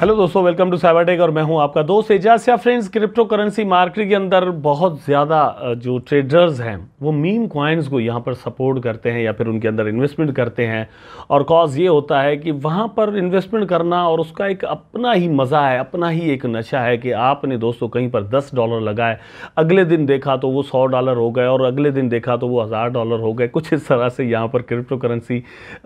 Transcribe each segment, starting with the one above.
hello दोस्तों welcome to cyber tech और मैं हूं आपका दोस्त एजाज या फ्रेंड्स क्रिप्टो करेंसी मार्केट के अंदर बहुत ज़्यादा जो ट्रेडर्स हैं वो मीम क्वाइंस को यहां पर सपोर्ट करते हैं या फिर उनके अंदर इन्वेस्टमेंट करते हैं और कॉज ये होता है कि वहां पर इन्वेस्टमेंट करना और उसका एक अपना ही मज़ा है अपना ही एक नशा है कि आपने दोस्तों कहीं पर दस डॉलर लगाए अगले दिन देखा तो वो सौ डॉलर हो गए और अगले दिन देखा तो वो हज़ार डॉलर हो गए कुछ इस तरह से यहाँ पर क्रिप्टो करेंसी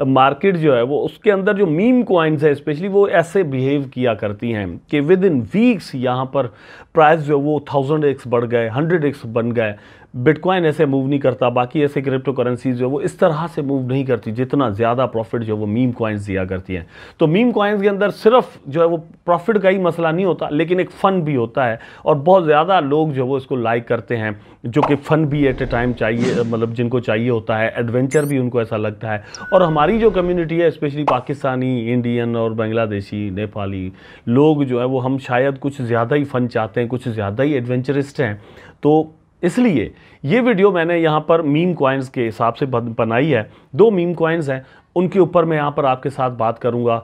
मार्केट जो है वो उसके अंदर जो मीम क्वाइंस है स्पेशली वो ऐसे बिहेव किया किया करती हैं कि विद इन वीक्स यहाँ पर प्राइस जो वो थाउजेंड एक्स बढ़ गए हंड्रेड एक्स बन गए बिटकॉइन ऐसे मूव नहीं करता बाकी ऐसे क्रिप्टो करेंसीज जो है वो इस तरह से मूव नहीं करती जितना ज़्यादा प्रॉफिट जो वो मीम कॉइन्स दिया करती हैं तो मीम कॉइन्स के अंदर सिर्फ जो है वो प्रॉफिट का ही मसला नहीं होता लेकिन एक फ़न भी होता है और बहुत ज़्यादा लोग जो वो इसको लाइक करते हैं जो कि फ़न भी एट ए टाइम चाहिए मतलब जिनको चाहिए होता है एडवेंचर भी उनको ऐसा लगता है और हमारी जो कम्यूनिटी है स्पेशली पाकिस्तानी इंडियन और बांग्लादेशी नेपाली लोग जो है वो हम शायद कुछ ज़्यादा ही फ़न चाहते हैं कुछ ज़्यादा ही एडवेंचरिस्ट हैं तो इसलिए ये वीडियो मैंने यहाँ पर मीम कॉइन्स के हिसाब से बनाई है दो मीम कॉइन्स हैं उनके ऊपर मैं यहाँ पर आपके साथ बात करूँगा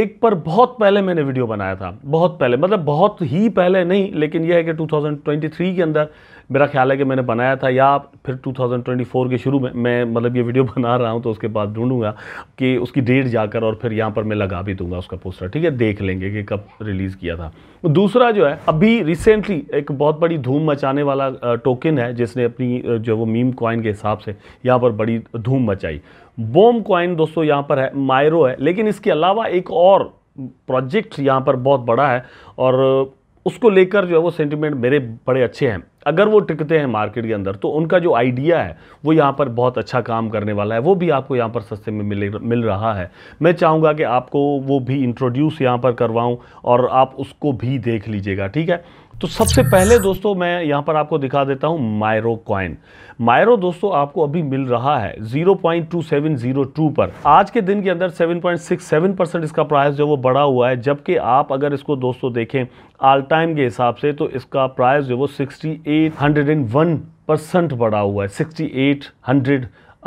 एक पर बहुत पहले मैंने वीडियो बनाया था बहुत पहले मतलब बहुत ही पहले नहीं लेकिन यह है कि 2023 के अंदर मेरा ख्याल है कि मैंने बनाया था या फिर 2024 के शुरू में मैं मतलब ये वीडियो बना रहा हूँ तो उसके बाद ढूंढूंगा कि उसकी डेट जाकर और फिर यहाँ पर मैं लगा भी दूंगा उसका पोस्टर ठीक है देख लेंगे कि कब रिलीज़ किया था दूसरा जो है अभी रिसेंटली एक बहुत बड़ी धूम मचाने वाला टोकन है जिसने अपनी जो वो मीम कॉइन के हिसाब से यहाँ पर बड़ी धूम मचाई बोम कॉइन दोस्तों यहाँ पर है मायरो है लेकिन इसके अलावा एक और प्रोजेक्ट यहाँ पर बहुत बड़ा है और उसको लेकर जो है वो सेंटिमेंट मेरे बड़े अच्छे हैं अगर वो टिकते हैं मार्केट के अंदर तो उनका जो आइडिया है वो यहाँ पर बहुत अच्छा काम करने वाला है वो भी आपको यहाँ पर सस्ते में मिले मिल रहा है मैं चाहूँगा कि आपको वो भी इंट्रोड्यूस यहाँ पर करवाऊँ और आप उसको भी देख लीजिएगा ठीक है तो सबसे पहले दोस्तों मैं यहाँ पर आपको दिखा देता हूँ मायरो कॉइन मायरो दोस्तों आपको अभी मिल रहा है 0.2702 पर आज के दिन के अंदर 7.67 परसेंट इसका प्राइस जो वो बढ़ा हुआ है जबकि आप अगर इसको दोस्तों देखें ऑल टाइम के हिसाब से तो इसका प्राइस जो वो 6801 परसेंट बढ़ा हुआ है 6800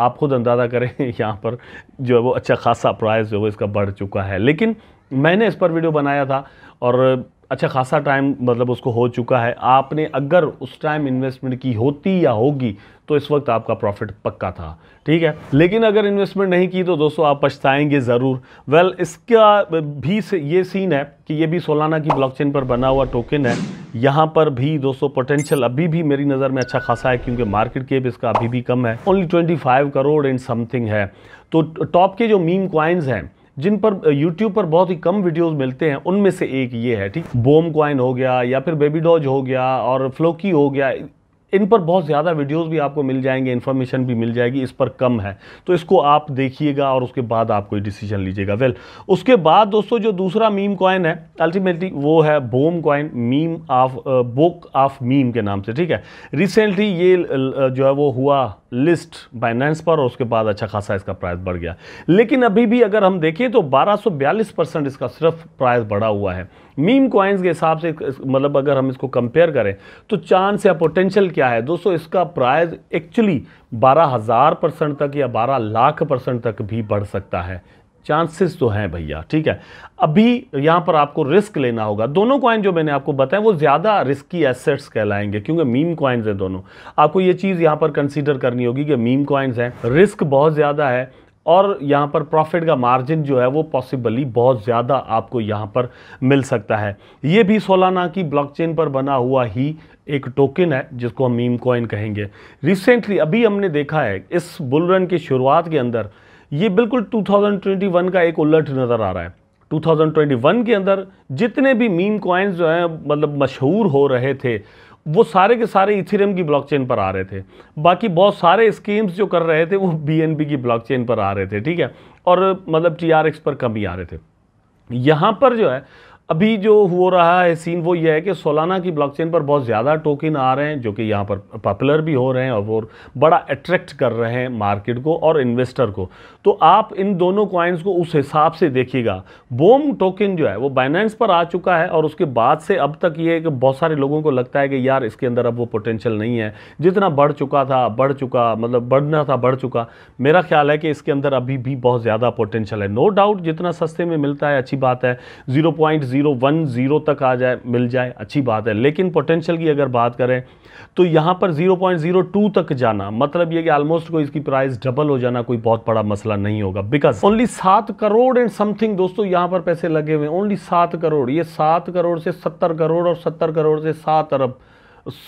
आप खुद अंदाज़ा करें यहाँ पर जो है वो अच्छा खासा प्राइस जो है इसका बढ़ चुका है लेकिन मैंने इस पर वीडियो बनाया था और अच्छा खासा टाइम मतलब उसको हो चुका है आपने अगर उस टाइम इन्वेस्टमेंट की होती या होगी तो इस वक्त आपका प्रॉफिट पक्का था ठीक है लेकिन अगर इन्वेस्टमेंट नहीं की तो दोस्तों आप पछताएंगे ज़रूर वेल well, इसका भी ये सीन है कि ये भी सोलाना की ब्लॉकचेन पर बना हुआ टोकन है यहाँ पर भी दोस्तों पोटेंशियल अभी भी मेरी नज़र में अच्छा खासा है क्योंकि मार्केट केप इसका अभी भी कम है only twenty crore and something है तो टॉप के जो मीम क्वाइंस हैं जिन पर यूट्यूब पर बहुत ही कम वीडियोज़ मिलते हैं उनमें से एक ये है ठीक बोम क्वाइन हो गया या फिर बेबी डॉज हो गया और फ्लोकी हो गया इन पर बहुत ज़्यादा वीडियोस भी आपको मिल जाएंगे इन्फॉर्मेशन भी मिल जाएगी इस पर कम है तो इसको आप देखिएगा और उसके बाद आप कोई डिसीजन लीजिएगा वेल उसके बाद दोस्तों जो दूसरा मीम कॉइन है अल्टीमेटली वो है BOME coin meme of book of meme के नाम से ठीक है रिसेंटली ये जो है वो हुआ लिस्ट बाइनेंस पर और उसके बाद अच्छा खासा इसका प्राइस बढ़ गया लेकिन अभी भी अगर हम देखें तो 1242 परसेंट इसका सिर्फ प्राइस बढ़ा हुआ है मीम कॉइन्स के हिसाब से मतलब अगर हम इसको कंपेयर करें तो चांस या पोटेंशियल क्या है दोस्तों इसका प्राइस एक्चुअली बारह हज़ार परसेंट तक या बारह लाख परसेंट तक भी बढ़ सकता है चांसेस तो हैं भैया ठीक है अभी यहाँ पर आपको रिस्क लेना होगा दोनों कॉइन जो मैंने आपको बताया वो ज़्यादा रिस्की एसेट्स कहलाएंगे क्योंकि मीम कॉइन्स हैं दोनों आपको ये चीज़ यहाँ पर कंसीडर करनी होगी कि मीम कॉइन्स हैं रिस्क बहुत ज़्यादा है और यहाँ पर प्रॉफिट का मार्जिन जो है वो पॉसिबली बहुत ज़्यादा आपको यहाँ पर मिल सकता है ये भी सोलाना की ब्लॉकचेन पर बना हुआ ही एक टोकन है जिसको हम मीम कॉइन कहेंगे रिसेंटली अभी हमने देखा है इस बुलरन की शुरुआत के अंदर ये बिल्कुल 2021 का एक उलट नज़र आ रहा है 2021 के अंदर जितने भी मीम कॉइन्स जो हैं मतलब मशहूर हो रहे थे वो सारे के सारे इथेरियम की ब्लॉकचेन पर आ रहे थे बाकी बहुत सारे स्कीम्स जो कर रहे थे वो बीएनबी की ब्लॉकचेन पर आ रहे थे ठीक है और मतलब टीआरएक्स पर कम ही आ रहे थे यहाँ पर जो है अभी जो हो रहा है सीन वो ये है कि सोलाना की ब्लॉकचेन पर बहुत ज़्यादा टोकन आ रहे हैं जो कि यहाँ पर पॉपुलर भी हो रहे हैं और वो बड़ा अट्रैक्ट कर रहे हैं मार्केट को और इन्वेस्टर को तो आप इन दोनों कॉइन्स को उस हिसाब से देखिएगा बोम टोकन जो है वो बाइनेंस पर आ चुका है और उसके बाद से अब तक ये कि बहुत सारे लोगों को लगता है कि यार इसके अंदर अब वो पोटेंशियल नहीं है जितना बढ़ चुका था बढ़ चुका मतलब बढ़ना था बढ़ चुका मेरा ख्याल है कि इसके अंदर अभी भी बहुत ज़्यादा पोटेंशियल है नो डाउट जितना सस्ते में मिलता है अच्छी बात है ज़ीरो जीरो वन जीरो तक आ जाए मिल जाए अच्छी बात है लेकिन पोटेंशियल की अगर बात करें तो यहाँ पर जीरो पॉइंट जीरो टू तक जाना मतलब ये कि ऑलमोस्ट कोई इसकी प्राइस डबल हो जाना कोई बहुत बड़ा मसला नहीं होगा बिकॉज ओनली सात करोड़ एंड समथिंग दोस्तों यहाँ पर पैसे लगे हुए ओनली सात करोड़ ये सात करोड़ से सत्तर करोड़ और सत्तर करोड़ से सात अरब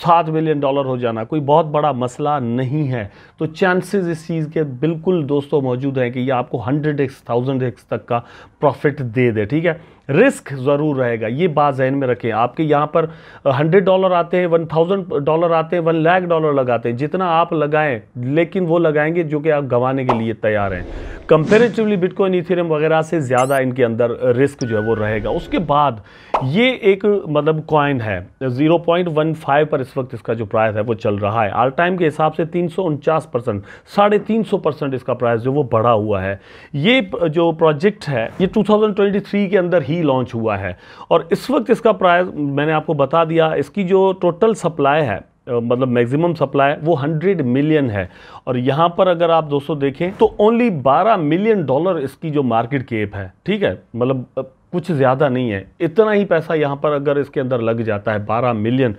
सात मिलियन डॉलर हो जाना कोई बहुत बड़ा मसला नहीं है तो चांसेस इस चीज़ के बिल्कुल दोस्तों मौजूद हैं कि ये आपको हंड्रेड एक्स थाउजेंड एक्स तक का प्रॉफिट दे दे ठीक है रिस्क ज़रूर रहेगा ये बात जहन में रखें आपके यहाँ पर हंड्रेड डॉलर आते हैं वन थाउजेंड डॉलर आते हैं वन लाख डॉलर लगाते हैं जितना आप लगाएं लेकिन वो लगाएंगे जो कि आप गंवाने के लिए तैयार हैं कंपेरेटिवली बिटकॉइन इथेरियम वगैरह से ज़्यादा इनके अंदर रिस्क जो है वो रहेगा उसके बाद ये एक मतलब कॉइन है 0.15 पर इस वक्त इसका जो प्राइस है वो चल रहा है आल टाइम के हिसाब से तीन परसेंट साढ़े तीन परसेंट इसका प्राइस जो वो बढ़ा हुआ है ये जो प्रोजेक्ट है ये थ्री के अंदर ही ही लॉन्च हुआ है और इस वक्त इसका प्राइस मैंने आपको बता दिया इसकी जो टोटल सप्लाई है मतलब मैक्सिमम सप्लाई वो 100 मिलियन है और यहाँ पर अगर आप दोस्तों देखें तो ओनली 12 मिलियन डॉलर इसकी जो मार्केट केप है ठीक है मतलब कुछ ज़्यादा नहीं है इतना ही पैसा यहाँ पर अगर इसके अंदर लग जाता है 12 मिलियन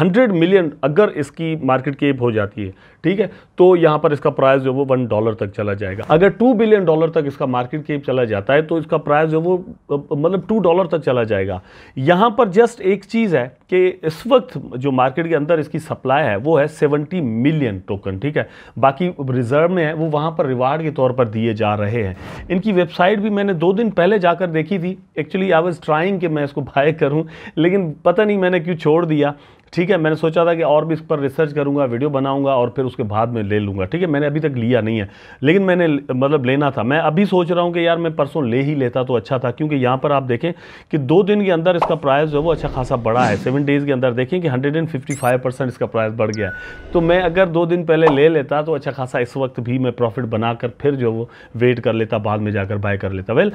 हंड्रेड मिलियन अगर इसकी मार्केट केप हो जाती है ठीक है तो यहाँ पर इसका प्राइस जो वो वन डॉलर तक चला जाएगा अगर टू बिलियन डॉलर तक इसका मार्केट केप चला जाता है तो इसका प्राइस जो वो मतलब टू डॉलर तक चला जाएगा यहाँ पर जस्ट एक चीज़ है कि इस वक्त जो मार्केट के अंदर इसकी सप्लाई है वो है सेवेंटी मिलियन टोकन ठीक है बाकी रिजर्व में है वो वहाँ पर रिवार्ड के तौर पर दिए जा रहे हैं इनकी वेबसाइट भी मैंने दो दिन पहले जाकर देखी थी एक्चुअली आई वॉज ट्राइंग कि मैं इसको बाय करूं लेकिन पता नहीं मैंने क्यों छोड़ दिया ठीक है मैंने सोचा था कि और भी इस पर रिसर्च करूँगा वीडियो बनाऊंगा और फिर उसके बाद में ले लूँगा ठीक है मैंने अभी तक लिया नहीं है लेकिन मैंने मतलब लेना था मैं अभी सोच रहा हूँ कि यार मैं परसों ले ही लेता तो अच्छा था क्योंकि यहाँ पर आप देखें कि दो दिन के अंदर इसका प्राइस जो है वो अच्छा खासा बढ़ा है सेवन डेज़ के अंदर देखें कि hundred and fifty five percent इसका प्राइस बढ़ गया है तो मैं अगर दो दिन पहले ले लेता तो अच्छा खासा इस वक्त भी मैं प्रॉफिट बनाकर फिर जो वो वेट कर लेता बाद में जाकर बाय कर लेता वेल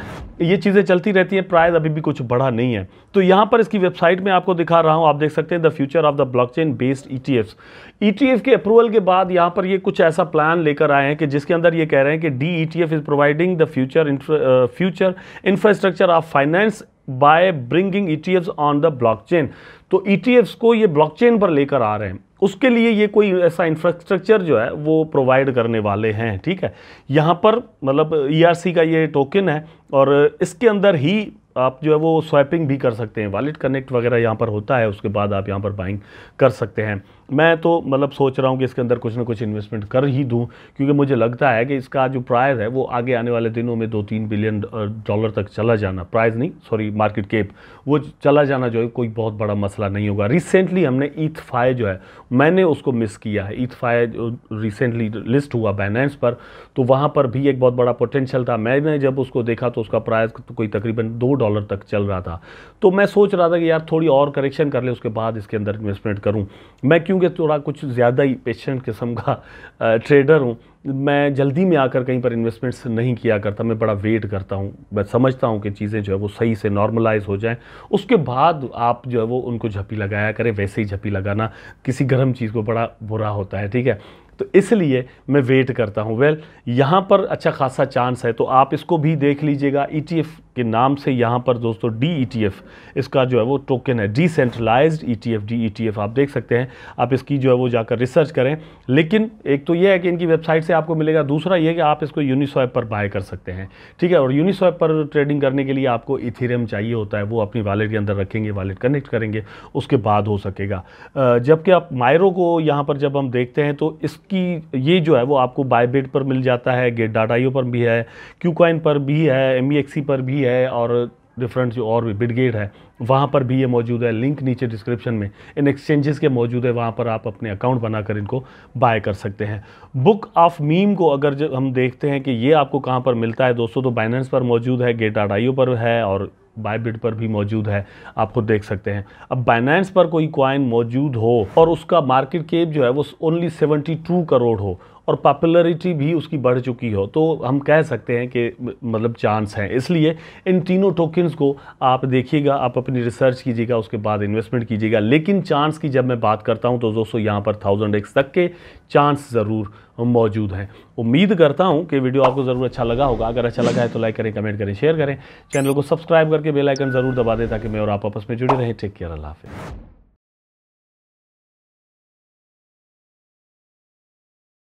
ये चीज़ें चलती रहती हैं प्राइस अभी भी कुछ बढ़ा नहीं है तो यहाँ पर इसकी वेबसाइट में आपको दिखा रहा हूँ आप देख सकते हैं the future of the blockchain based ETFs ETF के अप्रूवल के बाद यहाँ पर ये कुछ ऐसा प्लान लेकर आए हैं कि जिसके अंदर ये कह रहे हैं कि D ETF is providing the future future infrastructure of finance by bringing ETFs on the blockchain तो ईटीएफ्स e को ये ब्लॉकचेन पर लेकर आ रहे हैं उसके लिए ये कोई ऐसा इंफ्रास्ट्रक्चर जो है वो प्रोवाइड करने वाले हैं ठीक है यहाँ पर मतलब ईआरसी e का ये टोकन है और इसके अंदर ही आप जो है वो स्वैपिंग भी कर सकते हैं वॉलेट कनेक्ट वगैरह यहाँ पर होता है उसके बाद आप यहाँ पर बाइंग कर सकते हैं मैं तो मतलब सोच रहा हूँ कि इसके अंदर कुछ ना कुछ इन्वेस्टमेंट कर ही दूँ क्योंकि मुझे लगता है कि इसका जो प्राइस है वो आगे आने वाले दिनों में दो तीन बिलियन डॉलर तक चला जाना प्राइस नहीं सॉरी मार्केट केप वो चला जाना जो है कोई बहुत बड़ा मसला नहीं होगा रिसेंटली हमने ईथ फाई जो है मैंने उसको मिस किया है ईथ फाई जो रिसेंटली लिस्ट हुआ बाइनेंस पर तो वहाँ पर भी एक बहुत बड़ा पोटेंशियल था मैंने जब उसको देखा तो उसका प्राइस तो कोई तकरीबन दो डॉलर तक चल रहा था तो मैं सोच रहा था कि यार थोड़ी और करेक्शन कर ले उसके बाद इसके अंदर इन्वेस्टमेंट करूँ मैं क्यों क्योंकि थोड़ा कुछ ज़्यादा ही पेशेंट किस्म का ट्रेडर हूँ मैं जल्दी में आकर कहीं पर इन्वेस्टमेंट्स नहीं किया करता मैं बड़ा वेट करता हूँ मैं समझता हूँ कि चीज़ें जो है वो सही से नॉर्मलाइज हो जाएं उसके बाद आप जो है वो उनको झपी लगाया करें वैसे ही झपी लगाना किसी गर्म चीज़ को बड़ा बुरा होता है ठीक है तो इसलिए मैं वेट करता हूँ वेल well, यहाँ पर अच्छा खासा चांस है तो आप इसको भी देख लीजिएगा ई e के नाम से यहाँ पर दोस्तों डी e इसका जो है वो टोकन है डिसेंट्रलाइज ई टी आप देख सकते हैं आप इसकी जो है वो जाकर रिसर्च करें लेकिन एक तो ये है कि इनकी वेबसाइट से आपको मिलेगा दूसरा ये कि आप इसको यूनिसॉप पर बाय कर सकते हैं ठीक है और यूनिसॉप पर ट्रेडिंग करने के लिए आपको इथेरियम चाहिए होता है वो अपनी वॉलेट के अंदर रखेंगे वॉलेट कनेक्ट करेंगे उसके बाद हो सकेगा जबकि आप मायरो को यहाँ पर जब हम देखते हैं तो इसकी ये जो है वो आपको बायबेट पर मिल जाता है गेट डाटाइयो पर भी है क्यूकॉइन पर भी है एम e e पर भी है है और डिफरेंट जो और भी बिडगेट है वहाँ पर भी ये मौजूद है लिंक नीचे डिस्क्रिप्शन में इन एक्सचेंजेस के मौजूद है वहाँ पर आप अपने अकाउंट बनाकर इनको बाय कर सकते हैं बुक ऑफ मीम को अगर जब हम देखते हैं कि ये आपको कहाँ पर मिलता है दोस्तों तो बाइनेंस पर मौजूद है गेट आडाइयो पर है और बायबिट पर भी मौजूद है आप खुद देख सकते हैं अब बाइनेंस पर कोई क्वाइन मौजूद हो और उसका मार्केट केप जो है वो ओनली सेवेंटी करोड़ हो और पॉपुलरिटी भी उसकी बढ़ चुकी हो तो हम कह सकते हैं कि मतलब चांस हैं इसलिए इन तीनों टोकन्स को आप देखिएगा आप अपनी रिसर्च कीजिएगा उसके बाद इन्वेस्टमेंट कीजिएगा लेकिन चांस की जब मैं बात करता हूं तो दोस्तों यहां पर थाउजेंड एक्स तक के चांस ज़रूर मौजूद हैं उम्मीद करता हूं कि वीडियो आपको ज़रूर अच्छा लगा होगा अगर अच्छा लगा है तो लाइक करें कमेंट करें शेयर करें चैनल को सब्सक्राइब करके बेलाइकन ज़रूर दबा दें ताकि मैं और आप आपस में जुड़े रहें टेक केयर अल्लाह हाफिज़